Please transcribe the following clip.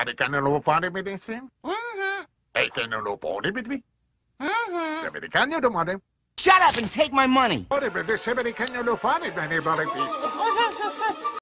Maar ik kan er lopen met dit sim. Ik kan er lopen met me. Ze ben ik aan je de money. Shut up and take my money. Wat heb ik dus hebben ik kan je lopen met me,